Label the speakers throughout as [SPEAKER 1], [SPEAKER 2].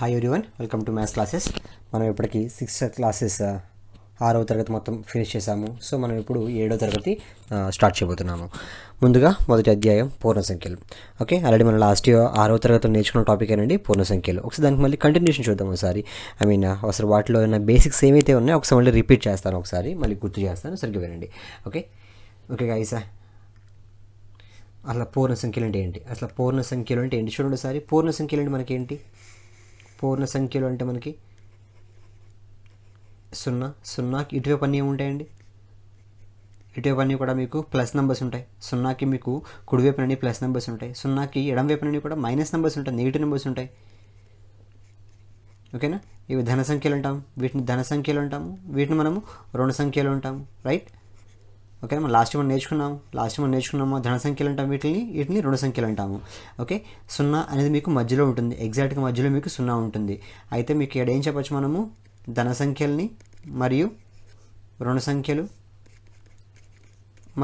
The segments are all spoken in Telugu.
[SPEAKER 1] hi everyone welcome to maths classes మనం ఇప్పటికీ సిక్స్త్ క్లాసెస్ ఆరవ తరగతి మొత్తం ఫినిష్ చేశాము సో మనం ఇప్పుడు ఏడో తరగతి స్టార్ట్ uh, చేయబోతున్నాము ముందుగా మొదటి అధ్యాయం పూర్ణ సంఖ్యలు ఓకే ఆల్రెడీ మన లాస్ట్ ఆరో తరగతిలో నేర్చుకున్న టాపిక్ ఏనండి పూర్ణ సంఖ్యలు ఒకసారి దానికి మళ్ళీ కంటిన్యూషన్ చూద్దాం ఒకసారి ఐ మీన్ uh, ఒకసారి వాటిలో ఉన్న బేసిక్స్ ఏమైతే ఉన్నాయో ఒకసారి మళ్ళీ రిపీట్ చేస్తాను ఒకసారి మళ్ళీ గుర్తు చేస్తాను సరిగ్గా వినండి ఓకే ఓకే గాయసా అసలు పూర్ణ సంఖ్యలు అంటే ఏంటి అసలు పూర్ణ సంఖ్యలు అంటే ఏంటి చూడండి ఒకసారి పూర్ణ సంఖ్యలు అంటే మనకేంటి పూర్ణ సంఖ్యలు అంటే మనకి సున్నా సున్నాకి ఇటువైపు అన్నీ ఉంటాయండి ఇటువైపు అన్నీ కూడా మీకు ప్లస్ నెంబర్స్ ఉంటాయి సున్నాకి మీకు కుడివైపు నుండి ప్లస్ నెంబర్స్ ఉంటాయి సున్నాకి ఎడం వైపు కూడా మైనస్ నెంబర్స్ ఉంటాయి నెగిటివ్ నెంబర్స్ ఉంటాయి ఓకేనా ఇవి ధన సంఖ్యలు అంటాము వీటిని ధన సంఖ్యలు అంటాము వీటిని మనము రుణ సంఖ్యలు అంటాము రైట్ ఓకే మనం లాస్ట్ మనం నేర్చుకున్నాము లాస్ట్ మనం నేర్చుకున్నాము ధన సంఖ్యలు అంటాం వీటిని వీటిని రుణ సంఖ్యలు అంటాము ఓకే సున్నా అనేది మీకు మధ్యలో ఉంటుంది ఎగ్జాక్ట్గా మధ్యలో మీకు సున్నా ఉంటుంది అయితే మీకు ఇక్కడ ఏం చెప్పచ్చు మనము ధన సంఖ్యల్ని మరియు రుణ సంఖ్యలు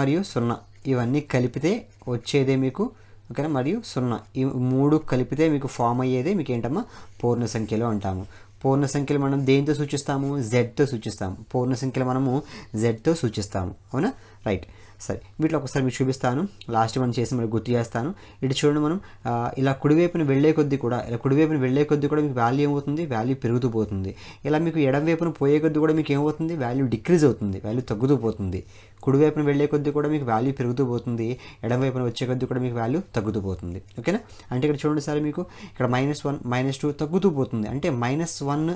[SPEAKER 1] మరియు సున్నా ఇవన్నీ కలిపితే వచ్చేదే మీకు ఓకేనా మరియు సున్నా ఈ మూడు కలిపితే మీకు ఫామ్ అయ్యేదే మీకు ఏంటమ్మా పూర్ణ సంఖ్యలో అంటాము పూర్ణ సంఖ్యలు మనం దేనితో సూచిస్తాము జెడ్తో సూచిస్తాము పూర్ణ సంఖ్యలు మనము జెడ్తో సూచిస్తాము అవునా రైట్ సరే వీటిలో ఒకసారి మీకు చూపిస్తాను లాస్ట్ మనం చేసి మరి గుర్తు చేస్తాను ఇటు చూడండి మనం ఇలా కుడివైపున వెళ్ళే కొద్దీ కూడా ఇలా కుడివైపున వెళ్ళే కొద్దీ కూడా మీకు వాల్యూ ఏమవుతుంది వాల్యూ పెరుగుతూ పోతుంది ఇలా మీకు ఎడం వైపున పోయే కొద్దీ కూడా మీకు ఏమవుతుంది వాల్యూ డిక్రీజ్ అవుతుంది వాల్యూ తగ్గుతూ పోతుంది కుడివైపున వెళ్ళే కొద్దీ కూడా మీకు వాల్యూ పెరుగుతూ పోతుంది ఎడం వైపున వచ్చే కొద్దీ కూడా మీకు వాల్యూ తగ్గుతూ పోతుంది ఓకేనా అంటే ఇక్కడ చూడండి సార్ మీకు ఇక్కడ మైనస్ వన్ మైనస్ టూ తగ్గుతూ పోతుంది అంటే minus one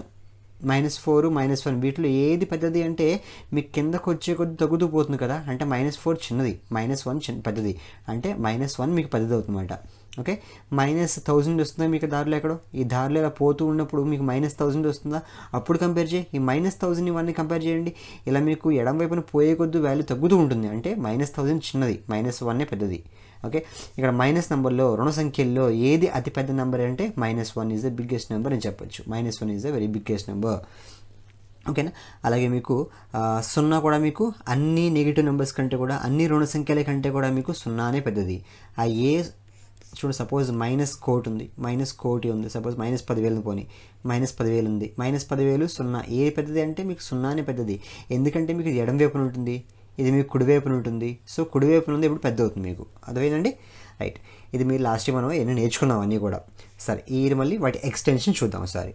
[SPEAKER 1] minus four minus one వీటిలో ఏది పెద్దది అంటే మీకు కిందకు వచ్చే కొద్ది తగ్గుతూ పోతుంది కదా అంటే మైనస్ ఫోర్ చిన్నది మైనస్ వన్ చిన్న పెద్దది అంటే మైనస్ వన్ మీకు పెద్దది అవుతుందన్నమాట ఓకే మైనస్ థౌజండ్ వస్తుందా మీకు దారిలో ఎక్కడో ఈ దారిలో ఇలా పోతూ ఉన్నప్పుడు మీకు మైనస్ థౌజండ్ వస్తుందా అప్పుడు కంపేర్ చేయి ఈ మైనస్ థౌజండ్ ఇవన్నీ కంపేర్ చేయండి ఇలా మీకు ఎడం వైపున పోయే కొద్ది వాల్యూ తగ్గుతూ ఉంటుంది అంటే మైనస్ థౌజండ్ చిన్నది మైనస్ వన్నే పెద్దది ఓకే ఇక్కడ మైనస్ నెంబర్లో రుణ సంఖ్యల్లో ఏది అతిపెద్ద నెంబర్ అంటే minus one is the biggest number అని చెప్పొచ్చు minus one is the very biggest number ఓకేనా అలాగే మీకు సున్నా కూడా మీకు అన్ని నెగిటివ్ నెంబర్స్ కంటే కూడా అన్ని రుణ సంఖ్యల కంటే కూడా మీకు సున్నానే పెద్దది ఆ ఏ చూడండి సపోజ్ మైనస్ కోటి ఉంది మైనస్ కోటి ఉంది సపోజ్ మైనస్ పదివేలు పోని మైనస్ పదివేలు ఉంది మైనస్ పదివేలు సున్నా ఏ పెద్దది అంటే మీకు సున్నానే పెద్దది ఎందుకంటే మీకు ఇది ఎడం వైపున ఉంటుంది ఇది మీకు కుడివైపున ఉంటుంది సో కుడివైపున ఉంది ఇప్పుడు పెద్ద అవుతుంది మీకు అదేనండి రైట్ ఇది మీరు లాస్ట్ మనం ఎన్ని నేర్చుకున్నాం అన్నీ కూడా సరే ఈ మళ్ళీ వాటి ఎక్స్టెన్షన్ చూద్దాం ఒకసారి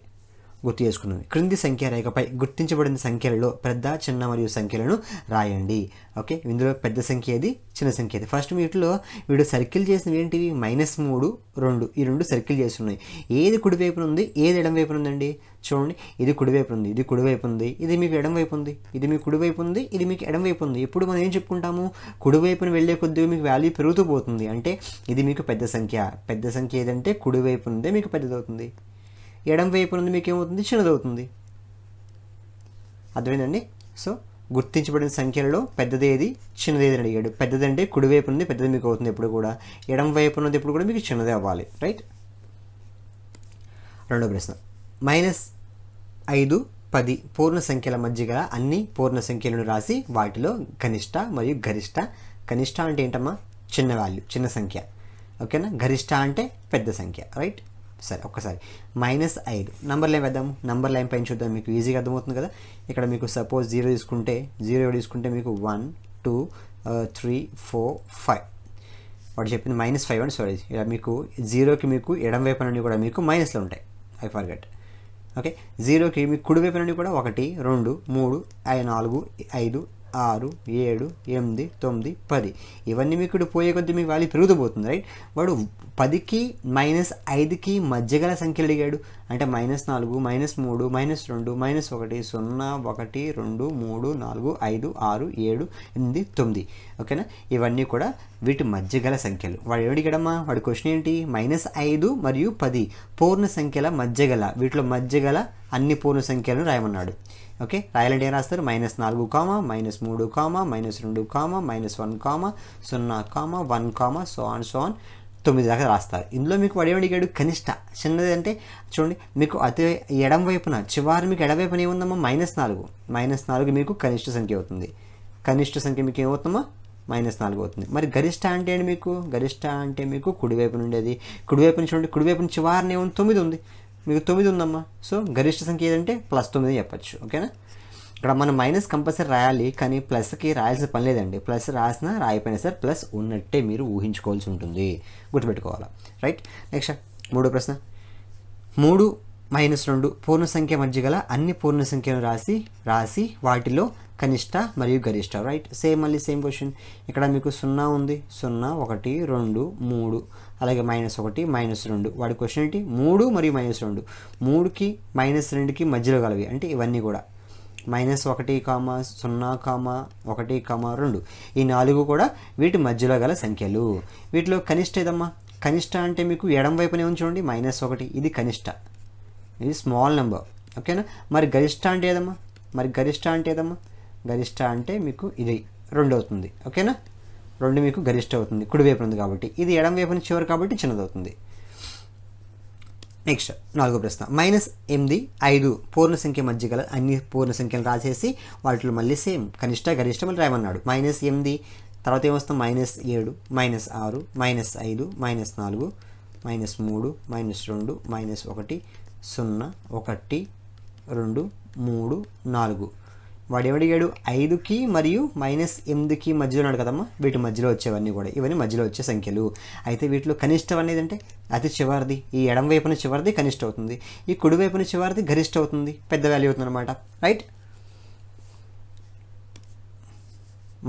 [SPEAKER 1] గుర్తు చేసుకున్నాను క్రింది సంఖ్య రేఖపై గుర్తించబడిన సంఖ్యలలో పెద్ద చిన్న మరియు సంఖ్యలను రాయండి ఓకే ఇందులో పెద్ద సంఖ్య ఏది చిన్న సంఖ్య ఏది ఫస్ట్ వీటిలో వీడు సర్కిల్ చేసినవి ఏంటివి మైనస్ మూడు రెండు ఈ రెండు సర్కిల్ చేస్తున్నాయి ఏది కుడివైపున ఉంది ఏది ఎడం ఉందండి చూడండి ఇది కుడివైపు ఉంది ఇది కుడివైపు ఉంది ఇది మీకు ఎడమవైపు ఉంది ఇది మీకు కుడివైపు ఉంది ఇది మీకు ఎడమవైపు ఉంది ఇప్పుడు మనం ఏం చెప్పుకుంటాము కుడివైపున వెళ్ళే కొద్దిగా మీకు వాల్యూ పెరుగుతూ పోతుంది అంటే ఇది మీకు పెద్ద సంఖ్య పెద్ద సంఖ్య ఏదంటే కుడివైపు ఉందే మీకు పెద్దదవుతుంది ఎడం వైపు నుండి మీకు ఏమవుతుంది చిన్నదవుతుంది అర్థమైందండి సో గుర్తించబడిన సంఖ్యలలో పెద్దది ఏది చిన్నది ఏది అడిగాడు పెద్దదంటే కుడివైపు నుండి పెద్దది మీకు అవుతుంది ఎప్పుడు కూడా ఎడం వైపు నుండి ఎప్పుడు కూడా మీకు చిన్నదే అవ్వాలి రైట్ రెండో ప్రశ్న మైనస్ ఐదు పది పూర్ణ సంఖ్యల మధ్య గల అన్ని పూర్ణ సంఖ్యలను రాసి వాటిలో కనిష్ట మరియు గరిష్ట కనిష్ట అంటే ఏంటమ్మా చిన్న వాల్యూ చిన్న సంఖ్య ఓకేనా గరిష్ట అంటే పెద్ద సంఖ్య రైట్ సరే ఒక్కసారి మైనస్ ఐదు నంబర్ లైన్ వేద్దాము నంబర్ లైన్ పైన చూద్దాం మీకు ఈజీగా అర్థమవుతుంది కదా ఇక్కడ మీకు సపోజ్ జీరో తీసుకుంటే జీరో తీసుకుంటే మీకు one two three four five వాడు చెప్పింది మైనస్ ఫైవ్ అండ్ సారీ ఇలా మీకు జీరోకి మీకు ఎడం వైపు నుండి కూడా మీకు మైనస్లో ఉంటాయి ఐ ఫర్గెట్ ఓకే జీరోకి మీకు కుడి వైపు నుండి కూడా ఒకటి రెండు మూడు నాలుగు ఐదు ఆరు ఏడు ఎనిమిది తొమ్మిది పది ఇవన్నీ మీకు ఇప్పుడు పోయే కొద్దీ మీకు వాల్యూ పెరుగుతూ పోతుంది రైట్ వాడు పదికి మైనస్ ఐదుకి మధ్య గల సంఖ్యలు అడిగాడు అంటే మైనస్ నాలుగు మైనస్ మూడు మైనస్ రెండు మైనస్ ఒకటి సున్నా ఒకటి రెండు మూడు నాలుగు ఐదు ఆరు ఏడు ఎనిమిది తొమ్మిది ఓకేనా ఇవన్నీ కూడా వీటి మధ్య గల సంఖ్యలు వాడు ఏడిగడమ్మా వాడి క్వశ్చన్ ఏంటి మైనస్ ఐదు మరియు పది పూర్ణ సంఖ్యల మధ్య గల వీటిలో మధ్య గల అన్ని పూర్ణ సంఖ్యలను రాయమన్నాడు ఓకే రాయాలంటే ఏం రాస్తారు మైనస్ నాలుగు కామ మైనస్ మూడు కామ మైనస్ రెండు కామ మైనస్ వన్ కామ సున్నా comma one comma so on so on తొమ్మిది దాకా రాస్తారు ఇందులో మీకు వడివడి గడు కనిష్ట చిన్నది అంటే చూడండి మీకు అతి ఎడం వైపున చివరి మీకు ఎడవైపున ఏముందమ్మా మైనస్ నాలుగు మైనస్ నాలుగు మీకు కనిష్ట సంఖ్య అవుతుంది కనిష్ట సంఖ్య మీకు ఏమవుతుందమ్మా మైనస్ నాలుగు అవుతుంది మరి గరిష్ట అంటే అండి మీకు గరిష్ట అంటే మీకు కుడివైపు ఉండేది కుడివైపున చూడండి కుడివైపున చివరిని ఏముంది తొమ్మిది ఉంది మీకు తొమ్మిది ఉందమ్మా సో గరిష్ట సంఖ్య ఏదంటే ప్లస్ తొమ్మిది చెప్పచ్చు ఓకేనా ఇక్కడ మనం మైనస్ కంపల్సరీ రాయాలి కానీ ప్లస్కి రాయాల్సిన పని లేదండి ప్లస్ రాసినా రాయిపోయినా సార్ ప్లస్ ఉన్నట్టే మీరు ఊహించుకోవాల్సి ఉంటుంది గుర్తుపెట్టుకోవాలా రైట్ నెక్స్ట్ మూడో ప్రశ్న మూడు మైనస్ రెండు పూర్ణ సంఖ్య మధ్య గల అన్ని పూర్ణ సంఖ్యను రాసి రాసి వాటిలో కనిష్ట మరియు గరిష్ట రైట్ సేమ్ మళ్ళీ సేమ్ క్వశ్చన్ ఇక్కడ మీకు సున్నా ఉంది సున్నా ఒకటి రెండు మూడు అలాగే మైనస్ ఒకటి మైనస్ రెండు వాడి క్వశ్చన్ ఏంటి మూడు మరియు మైనస్ రెండు మూడుకి మైనస్ రెండుకి మధ్యలో గలవి అంటే ఇవన్నీ కూడా మైనస్ ఒకటి కామ సున్నా కామ ఒకటి కామ రెండు ఈ నాలుగు కూడా వీటి మధ్యలో గల సంఖ్యలు వీటిలో కనిష్ట ఏదమ్మా కనిష్ట అంటే మీకు ఎడం వైపునే చూడండి మైనస్ ఒకటి ఇది కనిష్ట ఇది స్మాల్ నెంబర్ ఓకేనా మరి గరిష్ట అంటే ఏదమ్మా మరి గరిష్ట అంటే ఏదమ్మా గరిష్ట అంటే మీకు ఇది రెండు అవుతుంది ఓకేనా రెండు మీకు గరిష్ట అవుతుంది కుడివైపు ఉంది కాబట్టి ఇది ఎడం వైపున చివరి కాబట్టి చిన్నదవుతుంది నెక్స్ట్ నాలుగో ప్రశ్న మైనస్ ఎనిమిది ఐదు పూర్ణ సంఖ్య మధ్య గల అన్ని పూర్ణ సంఖ్యలు రాసేసి వాటిలో మళ్ళీ సేమ్ కనిష్ట మళ్ళీ రాయమన్నాడు మైనస్ ఎనిమిది తర్వాత ఏమొస్తాం మైనస్ ఏడు మైనస్ ఆరు మైనస్ ఐదు మైనస్ నాలుగు మైనస్ మూడు మైనస్ రెండు మైనస్ ఒకటి సున్నా ఒకటి రెండు మూడు నాలుగు వాడేవడిగాడు ఐదుకి మరియు మైనస్ ఎనిమిదికి మధ్యలో ఉన్నాడు కదమ్మా వీటి మధ్యలో వచ్చేవన్నీ కూడా ఇవన్నీ మధ్యలో వచ్చే సంఖ్యలు అయితే వీటిలో కనిష్టం అనేది అంటే అతి చివరిది ఈ ఎడం వైపున చివరిది కనిష్ట అవుతుంది ఈ కుడి వైపున చివరిది గరిష్ట అవుతుంది పెద్ద వాల్యూ అవుతుంది అనమాట రైట్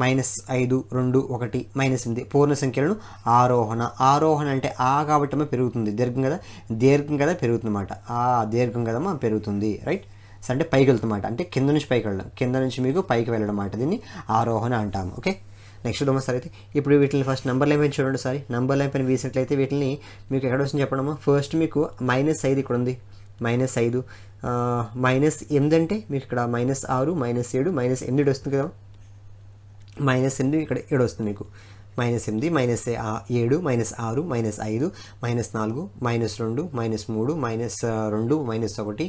[SPEAKER 1] మైనస్ ఐదు రెండు ఒకటి మైనస్ ఎనిమిది పూర్ణ సంఖ్యలను ఆరోహణ ఆరోహణ అంటే ఆ కాబట్టి పెరుగుతుంది దీర్ఘం కదా దీర్ఘం కదా పెరుగుతుంది అన్నమాట ఆ దీర్ఘం కదమ్మా పెరుగుతుంది రైట్ అంటే పైకి వెళ్తున్నమాట అంటే కింద నుంచి పైకి వెళ్ళడం కింద నుంచి మీకు పైకి వెళ్ళడం అన్నమాట దీన్ని ఆరోహణ అంటాము ఓకే నెక్స్ట్ చూద్దాం సార్ అయితే ఇప్పుడు వీటిని ఫస్ట్ నెంబర్ లైన్ పైన చూడండి సార్ నెంబర్ లైన్ పైన వేసినట్లయితే వీటిని మీకు ఎక్కడ వచ్చింది చెప్పడము ఫస్ట్ మీకు మైనస్ ఐదు ఇక్కడ ఉంది మైనస్ ఐదు మైనస్ ఎనిమిది అంటే మీకు ఇక్కడ మైనస్ ఆరు మైనస్ ఏడు మైనస్ ఎనిమిది వస్తుంది కదా మైనస్ ఎనిమిది ఇక్కడ ఏడు వస్తుంది మీకు మైనస్ ఎనిమిది మైనస్ ఏడు మైనస్ ఆరు మైనస్ ఐదు మైనస్ నాలుగు మైనస్ రెండు మైనస్ మూడు మైనస్ రెండు మైనస్ ఒకటి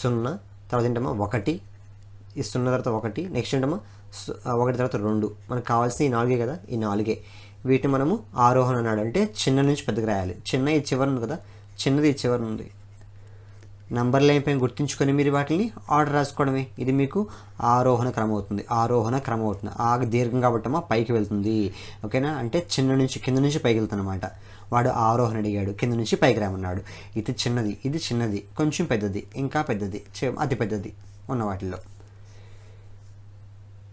[SPEAKER 1] సున్నా తర్వాత ఏంటమ్మా ఒకటి ఈ సున్నా తర్వాత ఒకటి నెక్స్ట్ ఏంటమ్మా ఒకటి తర్వాత రెండు మనకు కావాల్సిన ఈ నాలుగే కదా ఈ నాలుగే వీటిని మనము ఆరోహణ అన్నాడు అంటే చిన్న నుంచి పెద్దగా రాయాలి చిన్న ఈ చివరి ఉంది కదా చిన్నది ఈ చివరి ఉంది నంబర్ లైన్ పైన గుర్తించుకొని మీరు వాటిని ఆర్డర్ రాసుకోవడమే ఇది మీకు ఆరోహణ క్రమం అవుతుంది ఆరోహణ క్రమం అవుతుంది ఆగ దీర్ఘం కాబట్టి పైకి వెళ్తుంది ఓకేనా అంటే చిన్న నుంచి కింద నుంచి పైకి అనమాట వాడు ఆరోహణ అడిగాడు కింద నుంచి పైకి రామన్నాడు ఇది చిన్నది ఇది చిన్నది కొంచెం పెద్దది ఇంకా పెద్దది అతి పెద్దది ఉన్న వాటిల్లో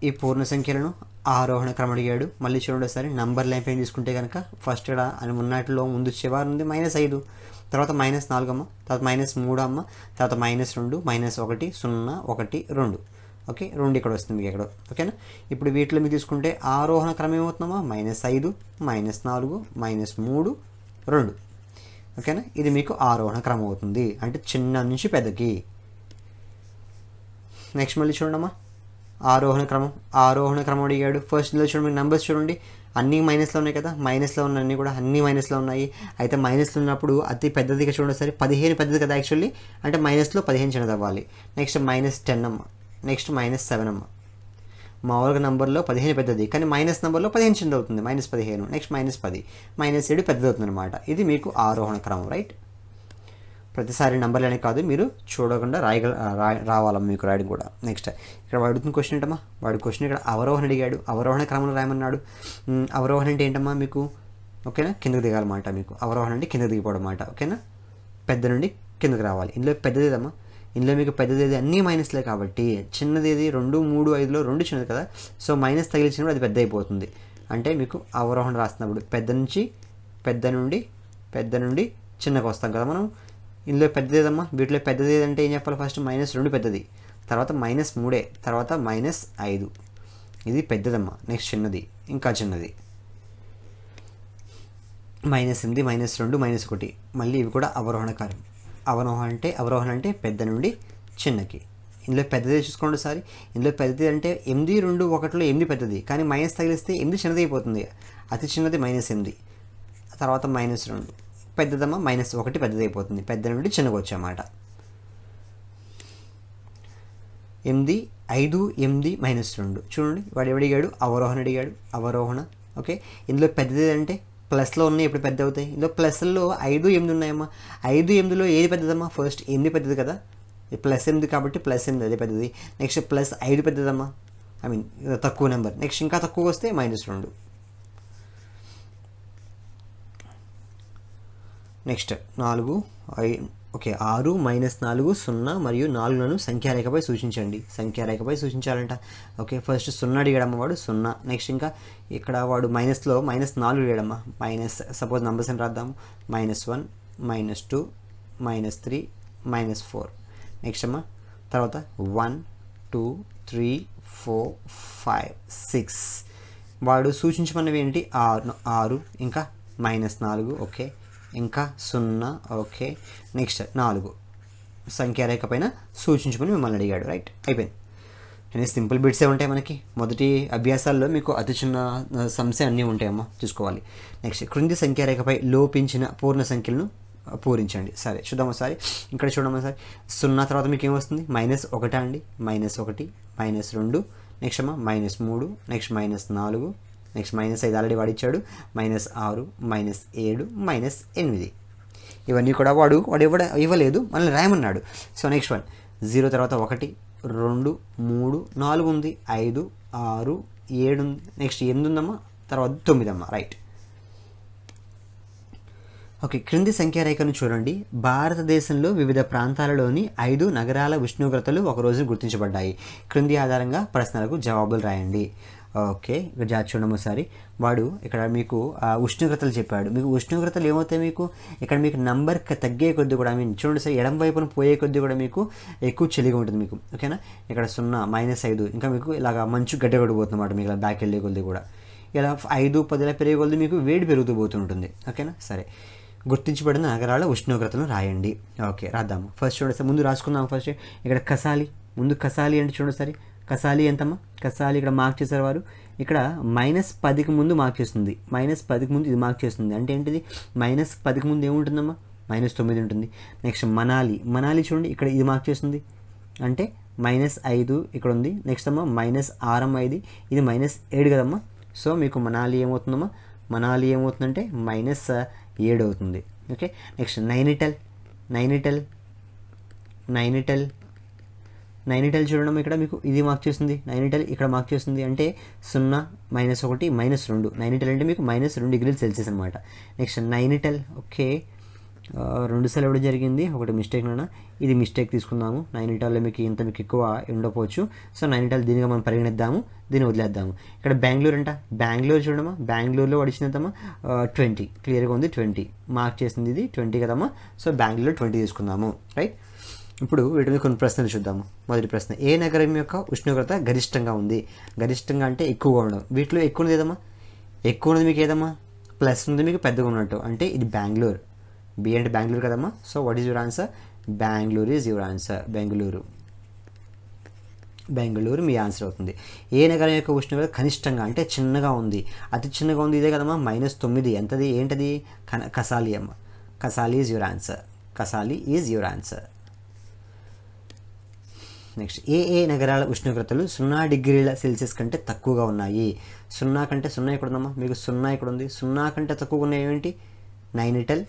[SPEAKER 1] ఈ పూర్ణ సంఖ్యలను ఆరోహణ క్రమం అడిగాడు మళ్ళీ చూడండి ఒకసారి నంబర్ లైన్ పైన తీసుకుంటే కనుక ఫస్ట్ అని ఉన్నట్లో ముందు చివరి ఉంది మైనస్ ఐదు తర్వాత మైనస్ నాలుగమ్మ తర్వాత మైనస్ మూడు అమ్మ తర్వాత మైనస్ రెండు మైనస్ ఒకటి సున్నా ఒకటి రెండు ఓకే రెండు ఇక్కడ వస్తుంది మీకు ఇక్కడ ఓకేనా ఇప్పుడు వీటిలో మీరు తీసుకుంటే ఆరోహణ క్రమం ఏమవుతుందమ్మా మైనస్ ఐదు మైనస్ నాలుగు మైనస్ మూడు రెండు ఓకేనా ఇది మీకు ఆరోహణ క్రమం అవుతుంది అంటే చిన్న నుంచి పెద్దకి నెక్స్ట్ మళ్ళీ చూడండి అమ్మా ఆరోహణ క్రమం ఆరోహణ క్రమం అడిగాడు ఫస్ట్లో చూడండి నెంబర్స్ చూడండి అన్నీ మైనస్లో ఉన్నాయి కదా మైనస్లో ఉన్న అన్నీ కూడా అన్నీ మైనస్లో ఉన్నాయి అయితే మైనస్లో ఉన్నప్పుడు అతి పెద్దదిగా చూడండి సరే పదిహేను పెద్దది కదా యాక్చువల్లీ అంటే మైనస్లో పదిహేను చిన్నది అవ్వాలి నెక్స్ట్ మైనస్ టెన్ అమ్మ నెక్స్ట్ మైనస్ సెవెన్ అమ్మ మామూలుగా నంబర్లో పదిహేను పెద్దది కానీ మైనస్ నెంబర్లో పదిహేను చిన్నది అవుతుంది మైనస్ పదిహేను నెక్స్ట్ మైనస్ పది మైనస్ ఏడు పెద్దది అవుతుంది అనమాట ఇది మీకు ఆరోహణ క్రమం రైట్ ప్రతిసారి నెంబర్లు అనేవి కాదు మీరు చూడకుండా రాయగల రావాలమ్మా మీకు రాయడం కూడా నెక్స్ట్ ఇక్కడ వాడు అడుగుతున్న క్వశ్చన్ ఏంటమ్మా వాడు క్వశ్చన్ ఇక్కడ అవరోహణ అడిగాడు అవరోహణ క్రమంలో రాయమన్నాడు అవరోహణ అంటే ఏంటమ్మా మీకు ఓకేనా కిందకు దిగాలన్నమాట మీకు అవరోహణ అంటే కిందకు దిగిపోవడం అన్నమాట ఓకేనా పెద్ద నుండి కిందకు రావాలి ఇందులో పెద్దదేదమ్మా ఇందులో మీకు పెద్దదేది అన్నీ మైనస్లే కాబట్టి చిన్నదేది రెండు మూడు ఐదులో రెండు చిన్నది కదా సో మైనస్ తగిలించినప్పుడు అది పెద్ద అయిపోతుంది అంటే మీకు అవరోహణ రాస్తున్నప్పుడు పెద్ద నుంచి పెద్ద నుండి పెద్ద నుండి చిన్నకు వస్తాం కదా మనం ఇందులో పెద్దది ఏదమ్మా వీటిలో పెద్దది ఏదంటే ఏం చెప్పాలి ఫస్ట్ మైనస్ రెండు పెద్దది తర్వాత మైనస్ మూడే తర్వాత మైనస్ ఐదు ఇది పెద్దదమ్మా నెక్స్ట్ చిన్నది ఇంకా చిన్నది మైనస్ ఎనిమిది మైనస్ రెండు మైనస్ ఒకటి మళ్ళీ ఇవి కూడా అవరోహణకారం అవరోహణ అంటే అవరోహణ అంటే పెద్ద నుండి చిన్నకి ఇందులో పెద్దది చూసుకోండి సారి ఇందులో పెద్దది అంటే ఎనిమిది రెండు ఒకటిలో ఎనిమిది పెద్దది కానీ మైనస్ తగిలిస్తే ఎనిమిది చిన్నది అయిపోతుంది అతి చిన్నది మైనస్ ఎనిమిది తర్వాత మైనస్ రెండు పెద్దదమ్మ మైనస్ ఒకటి పెద్దదైపోతుంది పెద్ద నుండి చిన్నగా వచ్చామాట ఎనిమిది ఐదు ఎనిమిది మైనస్ రెండు చూడండి వాడు ఎవడిగాడు అవరోహణ అడిగాడు అవరోహణ ఓకే ఇందులో పెద్దది అంటే ప్లస్లో ఉన్నాయి ఎప్పుడు పెద్ద అవుతాయి ఇందులో ప్లస్లో ఐదు ఎనిమిది ఉన్నాయమ్మా ఐదు ఎనిమిదిలో ఏది పెద్దదమ్మా ఫస్ట్ ఎనిమిది పెద్దది కదా ప్లస్ ఎనిమిది కాబట్టి ప్లస్ ఎనిమిది అదే పెద్దది నెక్స్ట్ ప్లస్ ఐదు పెద్దదమ్మా ఐ మీన్ తక్కువ నెంబర్ నెక్స్ట్ ఇంకా తక్కువ వస్తే మైనస్ రెండు నెక్స్ట్ నాలుగు ఐ ఓకే ఆరు మైనస్ నాలుగు సున్నా మరియు నాలుగులను సంఖ్యారేఖపై సూచించండి సంఖ్యారేఖపై సూచించాలంట ఓకే ఫస్ట్ సున్నా అడిగాడమ్మ వాడు సున్నా నెక్స్ట్ ఇంకా ఇక్కడ వాడు మైనస్లో మైనస్ నాలుగు అడిగాడమ్మ మైనస్ సపోజ్ నంబర్స్ అని రాద్దాము minus one minus two minus three minus four next అమ్మ తర్వాత one two three four five six వాడు సూచించమన్నవి ఏంటి ఆరు ఆరు ఇంకా మైనస్ నాలుగు ఓకే ఇంకా సున్నా ఓకే నెక్స్ట్ నాలుగు సంఖ్య రేఖ పైన సూచించుకుని మిమ్మల్ని అడిగాడు రైట్ అయిపోయింది అనే సింపుల్ బిట్సే ఉంటాయి మనకి మొదటి అభ్యాసాల్లో మీకు అతి చిన్న సమస్య అన్నీ ఉంటాయమ్మా చూసుకోవాలి నెక్స్ట్ క్రింది సంఖ్య రేఖపై లోపించిన పూర్ణ సంఖ్యలను పూరించండి సరే చూద్దాం ఒకసారి ఇక్కడ చూడడం ఒకసారి సున్నా తర్వాత మీకు ఏమొస్తుంది మైనస్ ఒకటా అండి మైనస్ ఒకటి మైనస్ రెండు నెక్స్ట్ అమ్మా మైనస్ మూడు నెక్స్ట్ మైనస్ నాలుగు నెక్స్ట్ మైనస్ ఐదు ఆల్రెడీ వాడు ఇచ్చాడు మైనస్ ఆరు మైనస్ ఏడు మైనస్ ఎనిమిది ఇవన్నీ కూడా వాడు వాడు ఇవ్వడ ఇవ్వలేదు మనల్ని రాయమన్నాడు సో నెక్స్ట్ వన్ జీరో తర్వాత ఒకటి రెండు మూడు నాలుగు ఉంది ఐదు ఆరు ఏడు నెక్స్ట్ ఎనిమిది ఉందమ్మా తర్వాత తొమ్మిది అమ్మా రైట్ ఓకే క్రింది రేఖను చూడండి భారతదేశంలో వివిధ ప్రాంతాలలోని ఐదు నగరాల ఉష్ణోగ్రతలు ఒకరోజు గుర్తించబడ్డాయి క్రింది ఆధారంగా ప్రశ్నలకు జవాబులు రాయండి ఓకే ఇక్కడ జాతి చూడడం ఒకసారి వాడు ఇక్కడ మీకు ఉష్ణోగ్రతలు చెప్పాడు మీకు ఉష్ణోగ్రతలు ఏమవుతాయి మీకు ఇక్కడ మీకు నంబర్ తగ్గే కొద్ది కూడా ఐ మీన్ చూడండి సార్ ఎడం వైపున పోయే కొద్ది కూడా మీకు ఎక్కువ చలిగా ఉంటుంది మీకు ఓకేనా ఇక్కడ సున్నా మైనస్ ఐదు ఇంకా మీకు ఇలాగ మంచు గడ్డ పడిపోతుందన్నమాట మీకు ఇలా బ్యాక్ వెళ్ళే కొద్ది కూడా ఇలా ఐదు పదిలా పెరిగే కొద్ది మీకు వేడి పెరుగుతూ పోతుంటుంది ఓకేనా సరే గుర్తించబడిన నగరాల ఉష్ణోగ్రతను రాయండి ఓకే రాద్దాము ఫస్ట్ చూడండి సార్ ముందు రాసుకుందాము ఫస్ట్ ఇక్కడ కసాలి ముందు కసాలి అంటే చూడండి సరే కసాలి ఎంతమ్మా కసాలి ఇక్కడ మార్క్ చేశారు వారు ఇక్కడ మైనస్ పదికి ముందు మార్క్ చేస్తుంది మైనస్ పదికి ముందు ఇది మార్క్ చేస్తుంది అంటే ఏంటిది మైనస్ పదికి ముందు ఏముంటుందమ్మా మైనస్ తొమ్మిది ఉంటుంది నెక్స్ట్ మనాలి మనాలి చూడండి ఇక్కడ ఇది మార్క్ చేస్తుంది అంటే మైనస్ ఐదు ఇక్కడ ఉంది నెక్స్ట్ అమ్మా మైనస్ ఆరం ఐదు ఇది మైనస్ ఏడు కదమ్మా సో మీకు మనాలి ఏమవుతుందమ్మా మనాలి ఏమవుతుందంటే మైనస్ ఏడు అవుతుంది ఓకే నెక్స్ట్ నైనిటల్ నైనిటల్ నైనిటల్ నైనిటల్ చూడడం ఇక్కడ మీకు ఇది మార్క్ చేస్తుంది నైనిటల్ ఇక్కడ మార్క్ చేస్తుంది అంటే సున్నా మైనస్ ఒకటి మైనస్ రెండు నైనిటల్ అంటే మీకు మైనస్ రెండు డిగ్రీలు సెల్సియస్ అనమాట నెక్స్ట్ నైనిటల్ ఓకే రెండు సెల్ ఇవ్వడం జరిగింది ఒకటి మిస్టేక్ నాన్న ఇది మిస్టేక్ తీసుకుందాము నైన్ మీకు ఇంత మీకు ఎక్కువ ఉండకపోవచ్చు సో నైన్ దీనిగా మనం పరిగణిద్దాము దీన్ని వదిలేద్దాము ఇక్కడ బెంగళూరు అంట బెంగళూరు చూడమా బెంగళూరులో వడిచినదమ్మా ట్వంటీ క్లియర్గా ఉంది ట్వంటీ మార్క్ చేసింది ఇది ట్వంటీ కదమ్మా సో బెంగళూరు ట్వంటీ తీసుకుందాము రైట్ ఇప్పుడు వీటి మీద కొన్ని ప్రశ్నలు చూద్దాము మొదటి ప్రశ్న ఏ నగరం యొక్క ఉష్ణోగ్రత గరిష్టంగా ఉంది గరిష్టంగా అంటే ఎక్కువగా ఉండడం వీటిలో ఎక్కువ ఉన్నది ఏదమ్మా ఎక్కువ ఉన్నది మీకు ఏదమ్మా ప్లస్ ఉంది మీకు పెద్దగా ఉన్నట్టు అంటే ఇది బెంగళూరు బి అంటే బెంగళూరు కదమ్మా so what is your answer Bengaluru is your answer Bengaluru Bengaluru మీ ఆన్సర్ అవుతుంది ఏ నగరం యొక్క ఉష్ణోగ్రత కనిష్టంగా అంటే చిన్నగా ఉంది అతి చిన్నగా ఉంది ఇదే కదమ్మా మైనస్ తొమ్మిది ఎంతది ఏంటది కసాలి అమ్మ Kasauli is your answer Kasauli is your answer next ఏ ఏ నగరాల ఉష్ణోగ్రతలు సున్నా డిగ్రీల సెల్సియస్ కంటే తక్కువగా ఉన్నాయి సున్నా కంటే సున్నా ఇక్కడ ఉందమ్మా మీకు సున్నా ఇక్కడ ఉంది సున్నా కంటే తక్కువగా ఉన్నాయి ఏమిటి నైనిటల్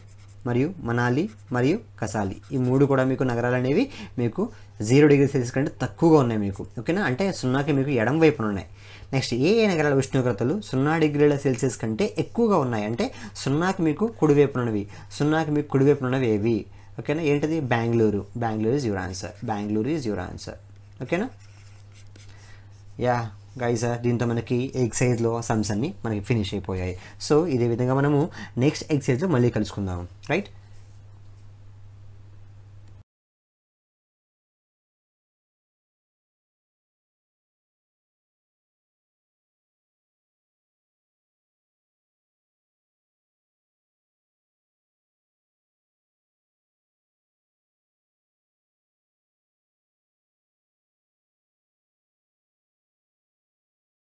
[SPEAKER 1] మరియు మనాలి మరియు కసాలి ఈ మూడు కూడా మీకు నగరాలు అనేవి మీకు జీరో డిగ్రీ సెల్సియస్ కంటే తక్కువగా ఉన్నాయి మీకు ఓకేనా అంటే సున్నాకి మీకు ఎడం వైపున ఉన్నాయి నెక్స్ట్ ఏ ఏ నగరాల ఉష్ణోగ్రతలు సున్నా డిగ్రీల సెల్సియస్ కంటే ఎక్కువగా ఉన్నాయి అంటే సున్నాకి మీకు ఉన్నవి సున్నాకి మీకు ఉన్నవి ఏవి ఓకేనా ఏంటిది Bengaluru Bengaluru is your answer Bengaluru is your answer ఓకేనా యా గైజ దీంతో మనకి ఎక్సైజ్లో సమ్స్ అన్నీ మనకి ఫినిష్ అయిపోయాయి సో ఇదే విధంగా మనము నెక్స్ట్ ఎక్సైజ్లో మళ్ళీ కలుసుకుందాము రైట్